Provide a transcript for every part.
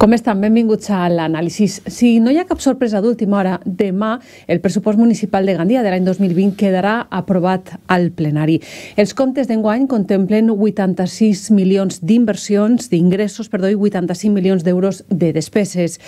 Com estan? Benvinguts a l'anàlisi. Si no hi ha cap sorpresa d'última hora, demà el pressupost municipal de Gandia de l'any 2020 quedarà aprovat al plenari. Els comptes d'enguany contemplen 86 milions d'inversions, d'ingressos, perdó, i 85 milions d'euros de despeses.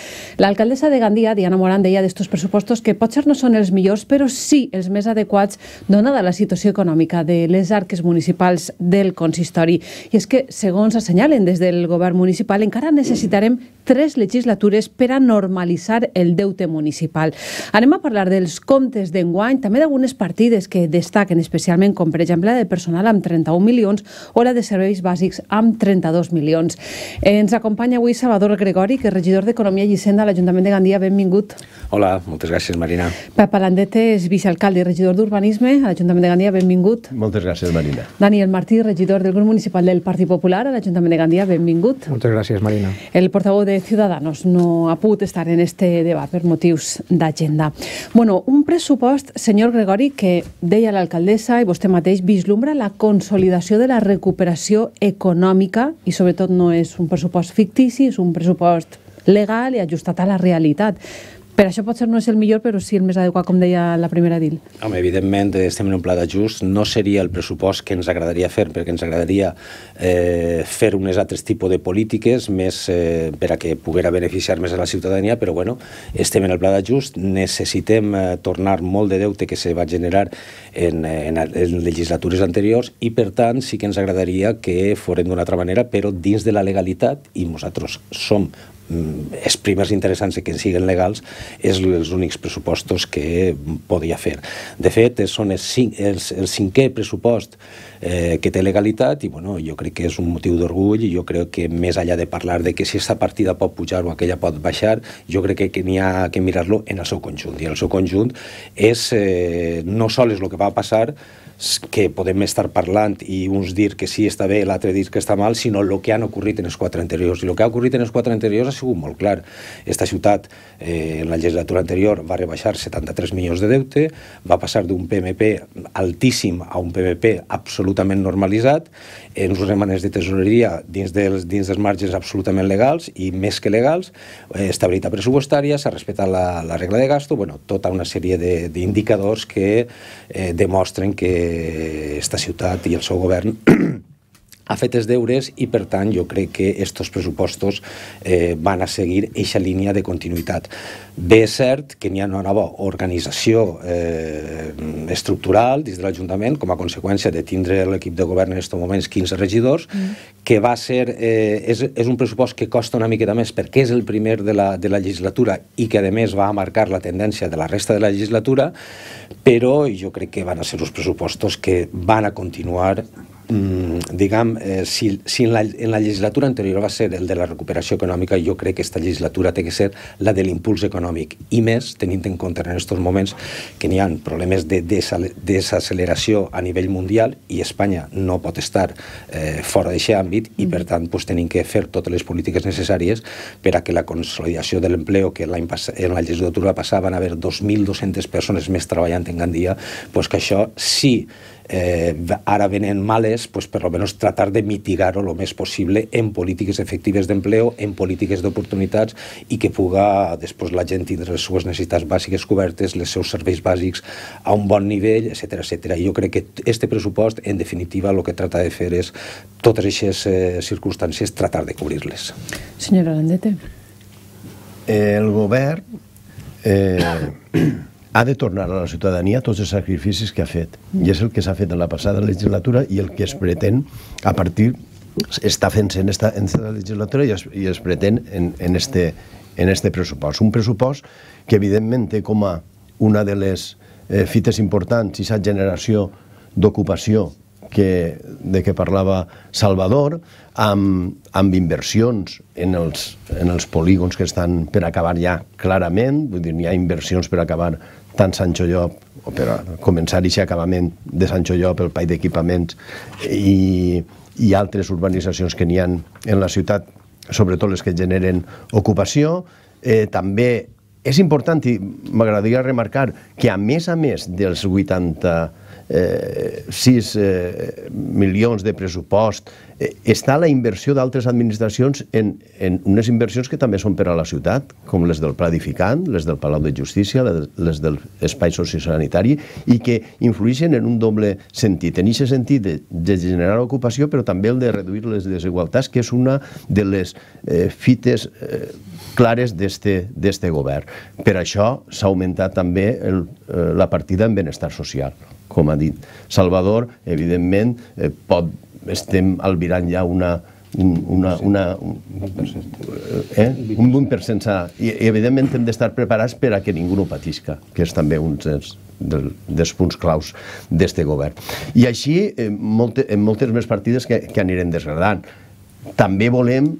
L'alcaldessa de Gandia, Diana Moran, deia d'estos pressupostos que potser no són els millors, però sí els més adequats donada la situació econòmica de les arques municipals del consistori. I és que, segons assenyalen des del govern municipal, encara necessitarem tres legislatures per a normalitzar el deute municipal. Anem a parlar dels comptes d'enguany, també d'algunes partides que destaquen especialment, com per exemple la de personal amb 31 milions o la de serveis bàsics amb 32 milions. Ens acompanya avui Salvador Gregori, que és regidor d'Economia i Hisenda a l'Ajuntament de Gandia. Benvingut. Hola, moltes gràcies, Marina. Pep Alandete és vicealcalde i regidor d'Urbanisme a l'Ajuntament de Gandia. Benvingut. Moltes gràcies, Marina. Daniel Martí, regidor del grup municipal del Partit Popular a l'Ajuntament de Gandia. Benvingut. Moltes gràcies, Marina. El portaveu de Ciudadanos no ha pogut estar en este debat per motius d'agenda. Bueno, un pressupost, senyor Gregori, que deia l'alcaldessa i vostè mateix vislumbra la consolidació de la recuperació econòmica i sobretot no és un pressupost fictici, és un pressupost legal i ajustat a la realitat. Per això potser no és el millor, però sí el més adequat, com deia la primera DIL. Home, evidentment, estem en un pla d'ajust. No seria el pressupost que ens agradaria fer, perquè ens agradaria eh, fer unes altres tipus de polítiques més eh, per a que poguera beneficiar més a la ciutadania, però bueno, estem en el pla d'ajust, necessitem eh, tornar molt de deute que se va generar en, eh, en, en legislatures anteriors i, per tant, sí que ens agradaria que forem d'una altra manera, però dins de la legalitat, i nosaltres som els mm, primers interessants que siguin legals és els únics pressupostos que podia fer. De fet, són els cinc, els, el cinquè pressupost eh, que té legalitat i bueno, jo crec que és un motiu d'orgull i jo crec que més allà de parlar de que si aquesta partida pot pujar o aquella pot baixar, jo crec que, n'hi ha que mirar-lo en el seu conjunt. I el seu conjunt és eh, no sol és el que va passar, que podem estar parlant i uns dir que sí està bé l'altre dir que està mal, sinó el que han ocorrit en els quatre anteriors. I el que ha ocorrit en els quatre anteriors ha sigut molt clar. Esta ciutat, eh, en la legislatura anterior, va rebaixar 73 milions de deute, va passar d'un PMP altíssim a un PMP absolutament normalitzat, en uns remanes de tesoreria dins dels, dins dels marges absolutament legals i més que legals, eh, estabilitat pressupostària, s'ha respectat la, la regla de gasto, bueno, tota una sèrie d'indicadors que eh, demostren que que esta ciutat i el seu govern eh, ha fet els deures i, per tant, jo crec que aquests pressupostos eh, van a seguir eixa línia de continuïtat. Bé és cert que n'hi ha una nova organització eh, estructural dins de l'Ajuntament, com a conseqüència de tindre l'equip de govern en aquests moments 15 regidors, mm. que va ser... Eh, és, és un pressupost que costa una miqueta més perquè és el primer de la, de la legislatura i que, a més, va marcar la tendència de la resta de la legislatura, però jo crec que van a ser uns pressupostos que van a continuar Mm, diguem, eh, si, si en, la, en la legislatura anterior va ser el de la recuperació econòmica, jo crec que aquesta legislatura té que ser la de l'impuls econòmic. I més, tenint en compte en aquests moments que n'hi ha problemes de desaceleració a nivell mundial i Espanya no pot estar eh, fora d'aquest àmbit i, per tant, pues, tenim que fer totes les polítiques necessàries per a que la consolidació de l'empleo, que en la legislatura passada van haver 2.200 persones més treballant en Gandia, pues que això, si sí, eh, ara venen males, pues per lo menos tratar de mitigarlo lo més possible en polítiques efectives d'empleo, en polítiques d'oportunitats i que puga després la gent tindre les seves necessitats bàsiques cobertes, els seus serveis bàsics a un bon nivell, etc etc. Jo crec que este pressupost, en definitiva, el que trata de fer és totes aquestes eh, circumstàncies tratar de cobrir-les. Senyora Landete. El govern eh, ha de tornar a la ciutadania tots els sacrificis que ha fet. I és el que s'ha fet en la passada legislatura i el que es pretén a partir està fent en esta, en esta legislatura i es, i es pretén en, en, este, en este pressupost. Un pressupost que evidentment té com a una de les eh, fites importants i sa generació d'ocupació que, de què parlava Salvador, amb, amb inversions en els, en els polígons que estan per acabar ja clarament, vull dir, hi ha inversions per acabar tant Sancho Llop, per començar i acabament de Sancho Llop, el pai d'equipaments i, i altres urbanitzacions que n'hi han en la ciutat, sobretot les que generen ocupació. Eh, també és important, i m'agradaria remarcar, que a més a més dels 80 eh, 6 eh, milions de pressupost, eh, està la inversió d'altres administracions en, en unes inversions que també són per a la ciutat, com les del Pla Edificant, les del Palau de Justícia, les del Espai Sociosanitari, i que influeixen en un doble sentit. En aquest sentit de, de generar ocupació, però també el de reduir les desigualtats, que és una de les eh, fites eh, clares d'este govern. Per això s'ha augmentat també el, eh, la partida en benestar social com ha dit Salvador, evidentment eh, pot, estem albirant ja una, una, una, un, eh? un 20% I, i evidentment hem d'estar preparats per a que ningú no patisca, que és també un dels, del, dels punts claus d'este govern. I així en, eh, moltes, en moltes més partides que, que anirem desgradant. També volem,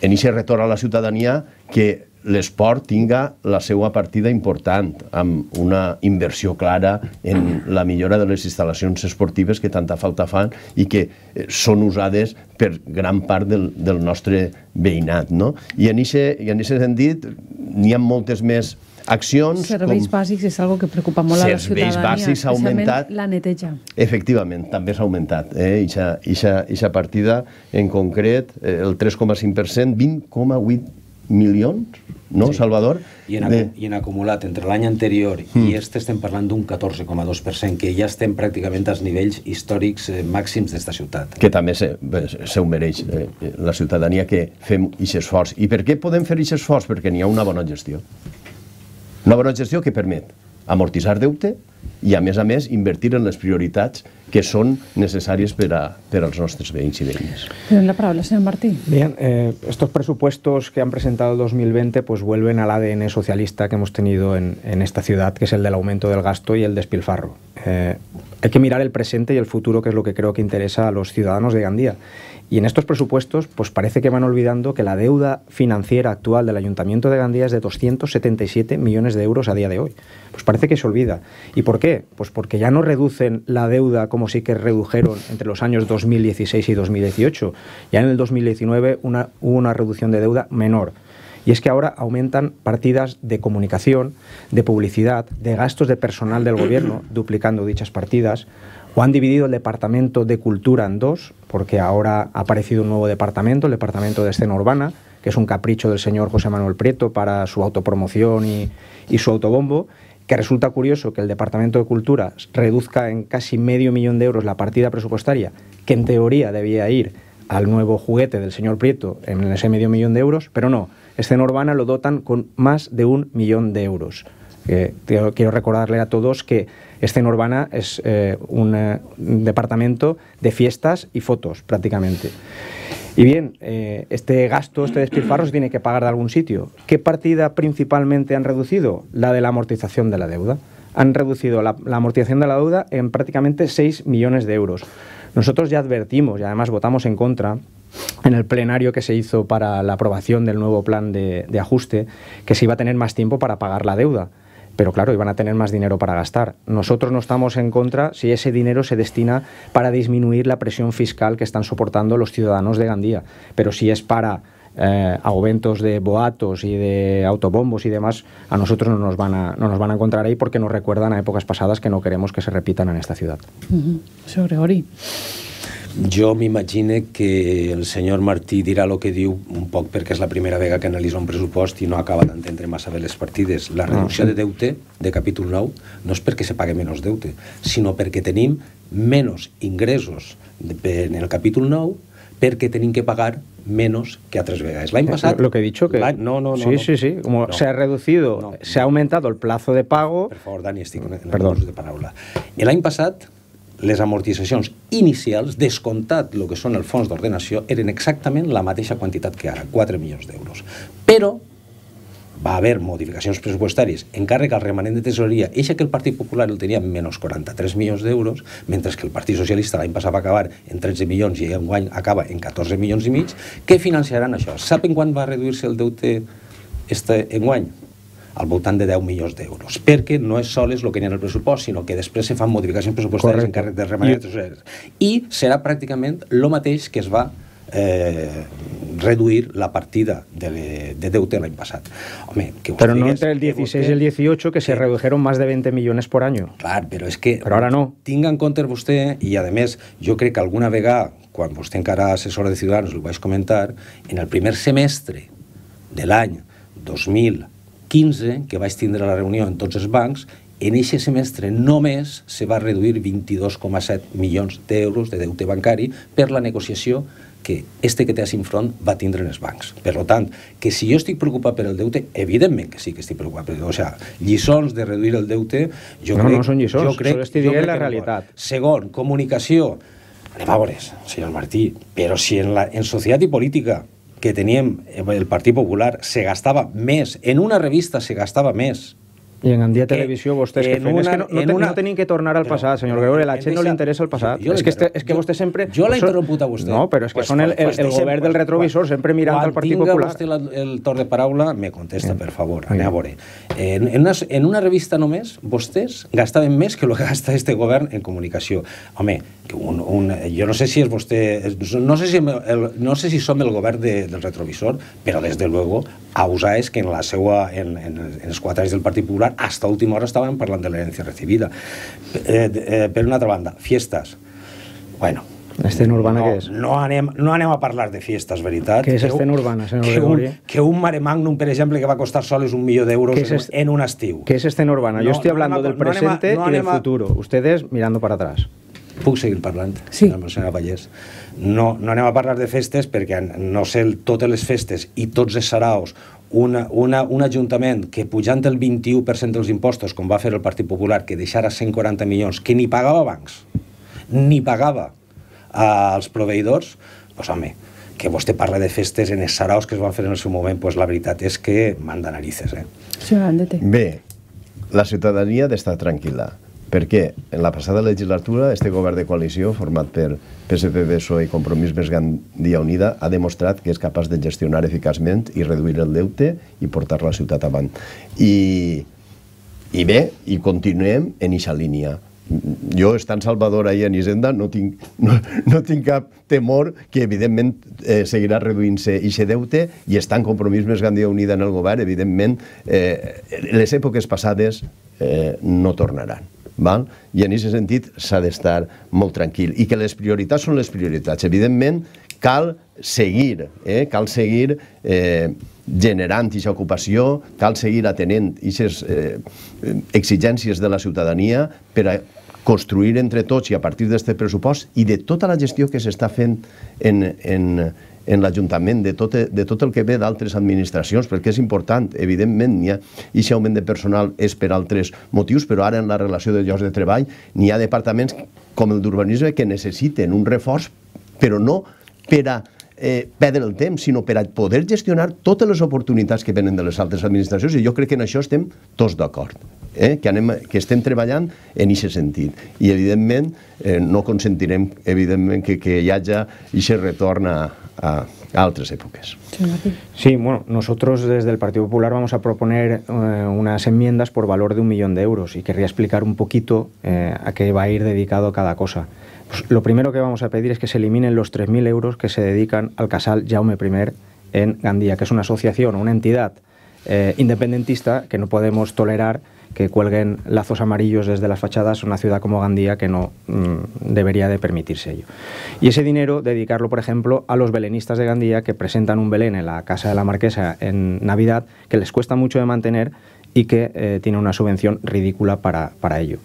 en aquest retorn a la ciutadania, que l'esport tinga la seva partida important, amb una inversió clara en la millora de les instal·lacions esportives que tanta falta fan i que eh, són usades per gran part del, del nostre veïnat. No? I en aquest sentit n'hi ha moltes més accions... Serveis com... bàsics és algo que preocupa molt a la ciutadania. Serveis bàsics ha augmentat... La neteja. Efectivament, també s'ha augmentat. Eh? Ixa, ixa, ixa partida, en concret, eh, el 3,5%, 20,8 milions no, sí. Salvador? I en, de... I en acumulat, entre l'any anterior mm. i hmm. este estem parlant d'un 14,2%, que ja estem pràcticament als nivells històrics eh, màxims d'esta ciutat. Que també se, eh, se ho mereix eh, eh, la ciutadania que fem aquest esforç. I per què podem fer aquest esforç? Perquè n'hi ha una bona gestió. Una bona gestió que permet amortitzar deute, y a mes a mes invertir en las prioridades que son necesarias para, para los nuestros incidentes. Tienen la palabra, señor Martín. Bien, eh, estos presupuestos que han presentado 2020 pues vuelven al ADN socialista que hemos tenido en, en esta ciudad, que es el del aumento del gasto y el despilfarro. Eh, hay que mirar el presente y el futuro, que es lo que creo que interesa a los ciudadanos de Gandía. Y en estos presupuestos, pues parece que van olvidando que la deuda financiera actual del Ayuntamiento de Gandía es de 277 millones de euros a día de hoy. Pues parece que se olvida. ¿Y por qué? Pues porque ya no reducen la deuda como sí que redujeron entre los años 2016 y 2018. Ya en el 2019 una, hubo una reducción de deuda menor. Y es que ahora aumentan partidas de comunicación, de publicidad, de gastos de personal del gobierno, duplicando dichas partidas, o han dividido el departamento de cultura en dos, porque ahora ha aparecido un nuevo departamento, el departamento de escena urbana, que es un capricho del señor José Manuel Prieto para su autopromoción y, su autobombo, que resulta curioso que el Departamento de Cultura reduzca en casi medio millón de euros la partida presupuestaria, que en teoría debía ir al nuevo juguete del señor Prieto en ese medio millón de euros, pero no, escena urbana lo dotan con más de un millón de euros. Eh, quiero recordarle a todos que Escena urbana es eh, un, eh, departamento de fiestas y fotos prácticamente. Y bien, eh, este gasto, este despilfarro se tiene que pagar de algún sitio. ¿Qué partida principalmente han reducido? La de la amortización de la deuda. Han reducido la, amortización de la deuda en prácticamente 6 millones de euros. Nosotros ya advertimos y además votamos en contra en el plenario que se hizo para la aprobación del nuevo plan de, ajuste que se iba a tener más tiempo para pagar la deuda pero claro, iban a tener más dinero para gastar. Nosotros no estamos en contra si ese dinero se destina para disminuir la presión fiscal que están soportando los ciudadanos de Gandía, pero si es para eh, aumentos de boatos y de autobombos y demás, a nosotros no nos, van a, no nos van a encontrar ahí porque nos recuerdan a épocas pasadas que no queremos que se repitan en esta ciudad. Jo m'imagine que el senyor Martí dirà el que diu un poc perquè és la primera vegada que analitza un pressupost i no acaba d'entendre massa bé les partides. La ah, reducció de deute de capítol 9 no és perquè se pague menys deute, sinó perquè tenim menys ingressos en el capítol 9 perquè tenim que pagar menos que a tres vegades. L'any eh, passat... Lo que he dicho que... No, no, no. Sí, no. sí, sí. Como no. se ha reducido, no. se ha aumentado el plazo de pago... Per favor, Dani, estic con el de paraula. L'any passat, les amortitzacions inicials, descomptat el que són els fons d'ordenació, eren exactament la mateixa quantitat que ara, 4 milions d'euros. Però va haver modificacions pressupostàries en que al remanent de tesoreria, eixa que el Partit Popular el tenia menys 43 milions d'euros, mentre que el Partit Socialista l'any passat va acabar en 13 milions i en guany acaba en 14 milions i mig, què financiaran això? Saben quan va reduir-se el deute este enguany? al voltant de 10 milions d'euros, perquè no és sols el que hi ha en el pressupost, sinó que després se fan modificacions pressupostàries en càrrec de remanents I serà pràcticament el mateix que es va eh, reduir la partida de, de deute l'any passat. Home, que pero no entre el 16 i el 18 que se redujeron más de 20 millones por año. Clar, però és que... Però ara no. Tinga en compte vostè, i a més, jo crec que alguna vegada, quan vostè encara assessora de Ciudadanos, ho vaig comentar, en el primer semestre de l'any 2000 15, que vaig tindre la reunió en tots els bancs, en aquest semestre només se va reduir 22,7 milions d'euros de deute bancari per la negociació que este que té a front va tindre en els bancs. Per tant, que si jo estic preocupat per el deute, evidentment que sí que estic preocupat. Per, o sigui, lliçons de reduir el deute... Jo no, crec, no són lliçons, jo crec, estic dient la realitat. No. Segon, comunicació. Anem a veure, senyor Martí, però si en, la, en societat i política que teníem eh, el Partit Popular se gastava més, en una revista se gastava més i en Gandia Televisió, vostès que feien... Una, és que no, no, una... no tenim que tornar al passat, senyor Gregorio, la gent no li interessa el passat. Jo, jo és que, este, és que vostè sempre... Jo l'he interromput a vostè. No, però és que pues, són el, el, el govern pues, del retrovisor, quan, sempre mirant al Partit Popular. Quan tinga vostè el torn de paraula, me contesta, per favor, anem a veure. En, en, una, en una revista només, vostès gastaven més que el que gasta este govern en comunicació. Home, un, un, jo no sé si és vostè... No sé si, el, no sé si som el govern de, del retrovisor, però, des de luego, a usar és que en la seva... En, en, en els quatre anys del Partit Popular particular, hasta última hora estaban hablando de la herencia recibida. Eh, eh, per una altra banda, fiestas. Bueno, Escena urbana no, què és? No anem, no anem a parlar de fiestes, veritat. Què és estena urbana, senyor que un, que un mare magnum, per exemple, que va costar soles un milió d'euros en, en un estiu. ¿Qué es estena urbana? No, Yo estoy hablando no, del presente no, no, y del futuro. Ustedes mirando para atrás. Puc seguir parlant, sí. senyora Vallès. No, no anem a parlar de festes perquè no sé totes les festes i tots els saraos una, una, un ajuntament que pujant el 21% dels impostos, com va fer el Partit Popular, que deixara 140 milions, que ni pagava bancs, ni pagava als eh, proveïdors, doncs home, que vostè parla de festes en els saraus que es van fer en el seu moment, doncs la veritat és que manda narices, eh? Sí, Bé, la ciutadania ha d'estar tranquil·la perquè en la passada legislatura este govern de coalició format per PSP, PSOE i Compromís més Gandia Unida ha demostrat que és capaç de gestionar eficaçment i reduir el deute i portar la ciutat avant. I, i bé, i continuem en eixa línia. Jo, estant Salvador ahir en Hisenda, no tinc, no, no tinc cap temor que, evidentment, eh, seguirà reduint-se eixe deute i estan Compromís més Gandia Unida en el govern, evidentment, eh, les èpoques passades eh, no tornaran. Val? I en aquest sentit s'ha d'estar molt tranquil. I que les prioritats són les prioritats. Evidentment, cal seguir, eh? cal seguir eh, generant aquesta ocupació, cal seguir atenent aquestes eh, exigències de la ciutadania per a construir entre tots i a partir d'aquest pressupost i de tota la gestió que s'està fent en, en, en l'Ajuntament, de, tot, e, de tot el que ve d'altres administracions, perquè és important. Evidentment, hi ha si augment de personal és per altres motius, però ara en la relació de llocs de treball n'hi ha departaments com el d'urbanisme que necessiten un reforç, però no per a eh, perdre el temps, sinó per a poder gestionar totes les oportunitats que venen de les altres administracions i jo crec que en això estem tots d'acord eh, que, anem, que estem treballant en aquest sentit. I, evidentment, eh, no consentirem evidentment que, que hi hagi aquest retorn a, a, a altres èpoques. Sí, bueno, nosotros desde el Partido Popular vamos a proponer eh, unas enmiendas por valor de un millón de euros y querría explicar un poquito eh, a qué va a ir dedicado cada cosa. Pues lo primero que vamos a pedir es que se eliminen los 3.000 euros que se dedican al casal Jaume I en Gandía, que es una asociación, una entidad eh, independentista que no podemos tolerar que cuelguen lazos amarillos desde las fachadas una ciudad como Gandía que no mm, debería de permitirse ello. Y ese dinero dedicarlo, por ejemplo, a los belenistas de Gandía que presentan un Belén en la Casa de la Marquesa en Navidad, que les cuesta mucho de mantener y que eh, tiene una subvención ridícula para, ello.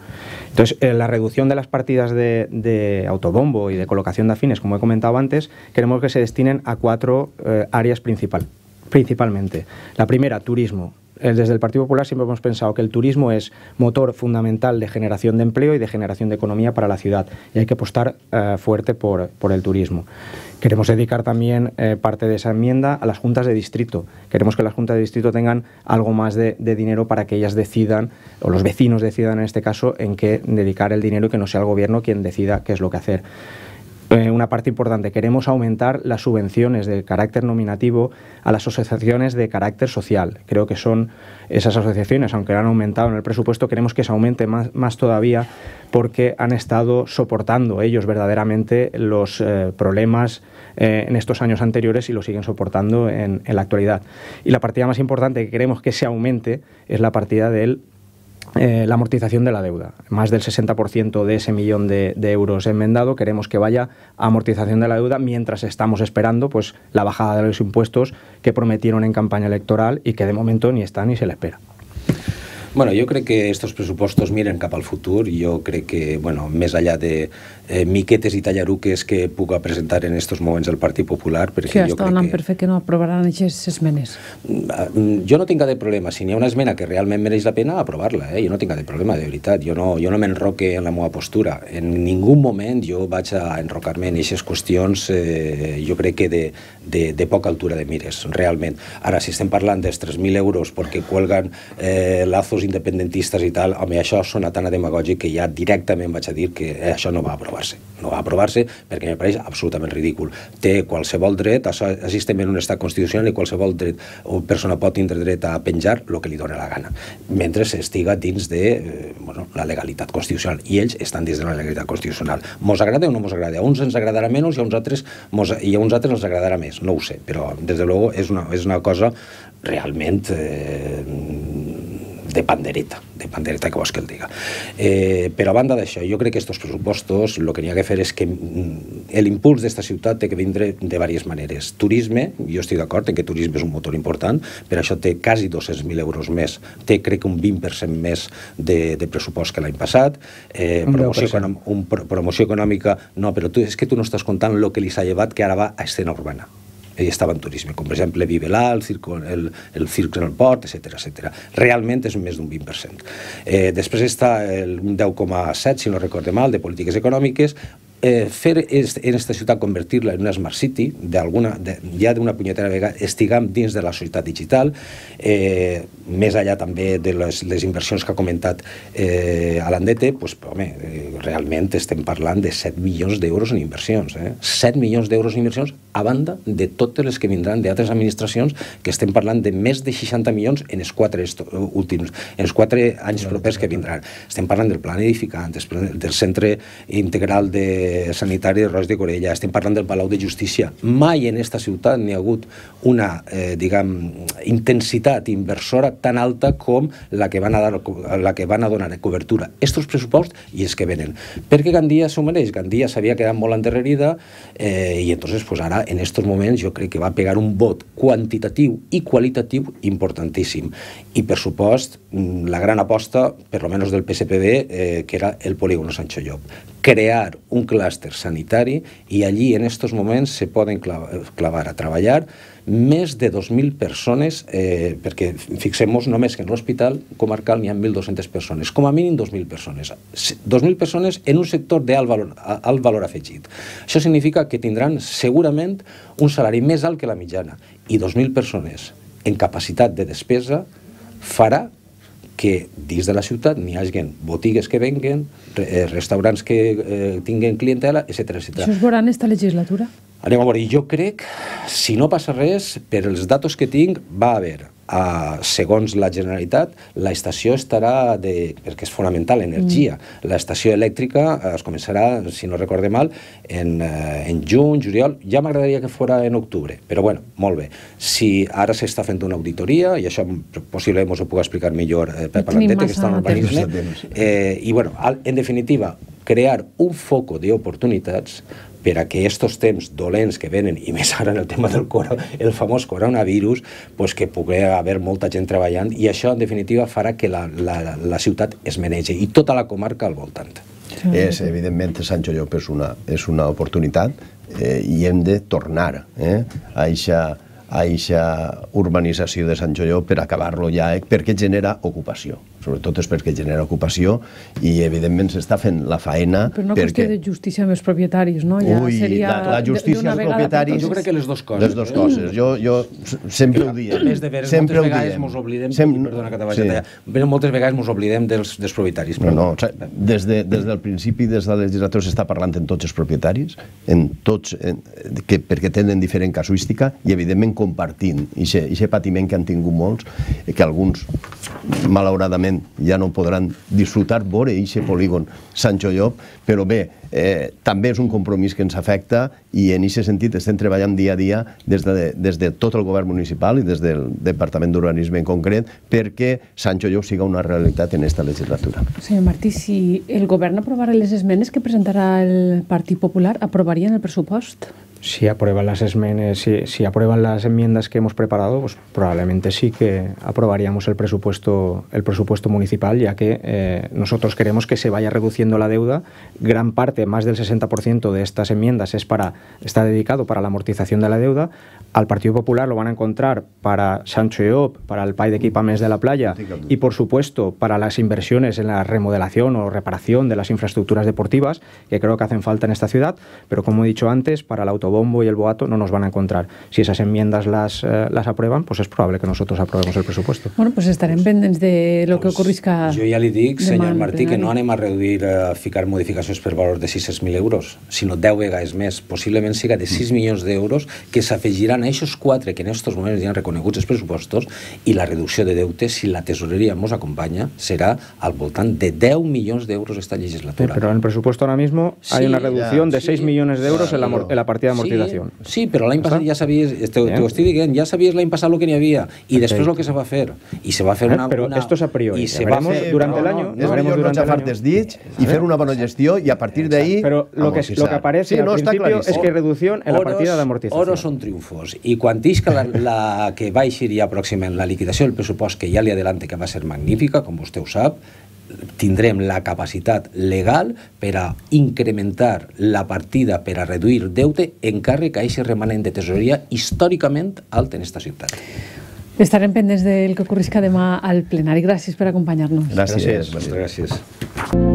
Entonces, eh, la reducción de las partidas de, de, autobombo y de colocación de afines, como he comentado antes, queremos que se destinen a cuatro eh, áreas principal, principalmente. La primera, turismo. Eh, desde el Partido Popular siempre hemos pensado que el turismo es motor fundamental de generación de empleo y de generación de economía para la ciudad y hay que apostar eh, fuerte por, el turismo. Queremos dedicar también eh, parte de esa enmienda a las juntas de distrito. Queremos que las juntas de distrito tengan algo más de, dinero para que ellas decidan, o los vecinos decidan en este caso, en qué dedicar el dinero y que no sea el gobierno quien decida qué es lo que hacer. Eh, una parte importante, queremos aumentar las subvenciones de carácter nominativo a las asociaciones de carácter social. Creo que son esas asociaciones, aunque han aumentado en el presupuesto, queremos que se aumente más, más todavía porque han estado soportando ellos verdaderamente los eh, problemas eh, en estos años anteriores y lo siguen soportando en, en la actualidad. Y la partida más importante que queremos que se aumente es la partida del eh, la amortización de la deuda. Más del 60% de ese millón de, euros enmendado queremos que vaya a amortización de la deuda mientras estamos esperando pues, la bajada de los impuestos que prometieron en campaña electoral y que de momento ni está ni se le espera. Bueno, jo crec que estos pressupostos miren cap al futur. Jo crec que, bueno, més allà de eh, miquetes i tallaruques que puc presentar en estos moments el Partit Popular... Perquè que jo està donant que... per fer que no aprovaran aquestes esmenes. Mm, ah, mm, jo no tinc cap de problema. Si n'hi ha una esmena que realment mereix la pena, aprovar-la. Eh? Jo no tinc cap de problema, de veritat. Jo no, jo no m'enroque en la meva postura. En ningú moment jo vaig a enrocar-me en aquestes qüestions, eh, jo crec que de, de, de poca altura de mires, realment. Ara, si estem parlant dels 3.000 euros perquè cuelgan eh, lazos independentistes i tal, home, això sona tan demagògic que ja directament vaig a dir que això no va aprovar-se. No va aprovar-se perquè me pareix absolutament ridícul. Té qualsevol dret, això en un estat constitucional i qualsevol dret, o persona pot tindre dret a penjar el que li dona la gana, mentre s'estiga dins de eh, bueno, la legalitat constitucional. I ells estan dins de la legalitat constitucional. Mos agrada o no mos agrada? A uns ens agradarà menys i a uns altres, mos, i a uns altres els agradarà més. No ho sé, però, des de luego, és una, és una cosa realment eh, de pandereta, de pandereta que vols que el diga. Eh, però a banda d'això, jo crec que aquests pressupostos el que n'hi ha que fer és que mm, l'impuls d'esta ciutat té que vindre de diverses maneres. Turisme, jo estic d'acord en que turisme és un motor important, per això té quasi 200.000 euros més, té crec un 20% més de, de pressupost que l'any passat, eh, un promoció, econòm, un, promoció econòmica, no, però tu, és que tu no estàs comptant el que li s'ha llevat que ara va a escena urbana eh, estava en turisme, com per exemple Vivelà, el, circo, el, el Circ en el Port, etc etc. Realment és més d'un 20%. Eh, després està el 10,7, si no recorde mal, de polítiques econòmiques, eh, fer est, en aquesta ciutat, convertir-la en una smart city, de, ja d'una punyetera vegada estigam dins de la societat digital, eh, més allà també de les, les inversions que ha comentat eh, Alandete, pues, home, eh, realment estem parlant de 7 milions d'euros en inversions. Eh? 7 milions d'euros en inversions a banda de totes les que vindran d'altres administracions, que estem parlant de més de 60 milions en els 4 eh, últims, en els 4 anys propers que vindran. Estem parlant del plan edificant, del centre integral de, sanitari de Ros de Corella, estem parlant del Palau de Justícia. Mai en aquesta ciutat n'hi ha hagut una, eh, diguem, intensitat inversora tan alta com la que van a, dar, la que van a donar cobertura. Estos pressupostos i els que venen. Perquè Gandia s'ho mereix, Gandia s'havia quedat molt endarrerida eh, i entonces pues ara, en estos moments, jo crec que va pegar un vot quantitatiu i qualitatiu importantíssim. I, per supost, mm, la gran aposta, per lo menos del PSPB, eh, que era el polígono Sancho Llop crear un clúster sanitari y allí en estos moments se poden clavar a treballar més de 2.000 persones, eh, perquè fixem-nos només que en l'hospital comarcal n'hi ha 1.200 persones, com a mínim 2.000 persones. 2.000 persones en un sector d'alt valor, alt valor afegit. Això significa que tindran segurament un salari més alt que la mitjana i 2.000 persones en capacitat de despesa farà que dins de la ciutat n'hi hagin botigues que venguen, eh, restaurants que eh, tinguen clientela, etc etc. Això es veurà en esta legislatura? Anem a veure, jo crec, si no passa res, per els datos que tinc, va haver a, segons la Generalitat, la estació estarà, de, perquè és fonamental, energia. Mm. La estació elèctrica eh, es començarà, si no recorde mal, en, eh, en juny, juliol, ja m'agradaria que fora en octubre, però bueno, molt bé. Si ara s'està fent una auditoria, i això possiblement us ho puc explicar millor eh, Pep Alandete, que està en urbanisme, eh, i bueno, en definitiva, crear un foco d'oportunitats per a que estos temps dolents que venen, i més ara en el tema del cora, el famós coronavirus, pues que pugui haver molta gent treballant i això, en definitiva, farà que la, la, la ciutat es menege, i tota la comarca al voltant. Sí. És, evidentment, Sancho Jollop és una, és una oportunitat eh, i hem de tornar eh, a aquesta a eixa urbanització de Sant Joió per acabar-lo ja, eh, perquè genera ocupació. Sobretot és perquè genera ocupació i, evidentment, s'està fent la faena... Però una perquè... qüestió de justícia amb els propietaris, no? Ja Ui, seria la, la justícia els propietaris... Jo crec que les dues coses. Les dues eh? coses. Jo, jo sempre ho dic. Més de veres, sempre moltes vegades ens oblidem... Sem... Perdona que t'ha sí. tallar. moltes vegades ens oblidem dels, dels propietaris. Però... No, no, des, de, des del principi, des de la legislatura, s'està parlant en tots els propietaris, en tots, en, que, perquè tenen diferent casuística i, evidentment, compartint i aquest patiment que han tingut molts, eh, que alguns, malauradament, ja no podran disfrutar, veure aquest polígon Sant Jollop però bé, eh, també és un compromís que ens afecta i en aquest sentit estem treballant dia a dia des de, des de tot el govern municipal i des del Departament d'Urbanisme en concret perquè Sant Jollop siga una realitat en aquesta legislatura. Senyor Martí, si el govern aprovarà les esmenes que presentarà el Partit Popular, aprovarien el pressupost? Eh, si aprueban las enmiendas que hemos preparado, pues probablemente sí que aprobaríamos el presupuesto, municipal, ya que eh, nosotros queremos que se vaya reduciendo la deuda. Gran parte, más del 60% de estas enmiendas es para, está dedicado para la amortización de la deuda. Al Partido Popular lo van a encontrar para Sancho Eop, para el PAI de equipamientos de la Playa y, por supuesto, para las inversiones en la remodelación o reparación de las infraestructuras deportivas, que creo que hacen falta en esta ciudad, pero como he dicho antes, para el autobús bombo y el boato, no nos van a encontrar. Si esas enmiendas las, eh, las aprueban, pues es probable que nosotros aprobemos el presupuesto. Bueno, pues en pues pendientes de lo que pues ocurrisca Yo ya le digo, señor Martí, que no han a reducir, a ficar modificaciones por valor de 6.000 euros, sino 10 es más, posiblemente siga de 6 mm. millones de euros que se afegirán a esos cuatro que en estos momentos ya han presupuestos y presupuestos y la reducción de deute, si la tesorería nos acompaña, será al voltant de 10 de euros esta legislatura. Pero en el presupuesto ahora mismo hay una reducción de 6 millones de euros en, la, en la partida amortització. Sí, sí però l'any passat ja sabies, eh, t'ho yeah. estic dient, ja sabies l'any passat el que n'hi havia i després el que se va fer. I se va fer una... Eh, però una... esto es a priori. I se va fer durant l'any. És millor no xafar dels i fer una bona gestió i a partir d'ahí... Però lo que, lo que aparece sí, no, al principio és es que reducció en la partida d'amortització. Oros són triomfos i quan que la, la que va eixir ja pròximament la liquidació del pressupost que ja li adelante que va ser magnífica, com vostè ho sap, tindrem la capacitat legal per a incrementar la partida per a reduir deute càrrec que aquest remanent de tesoreria històricament alt en aquesta ciutat. Estarem pendents del que ocorrisca demà al plenari. Gràcies per acompanyar-nos. Gràcies. Gràcies. Gràcies.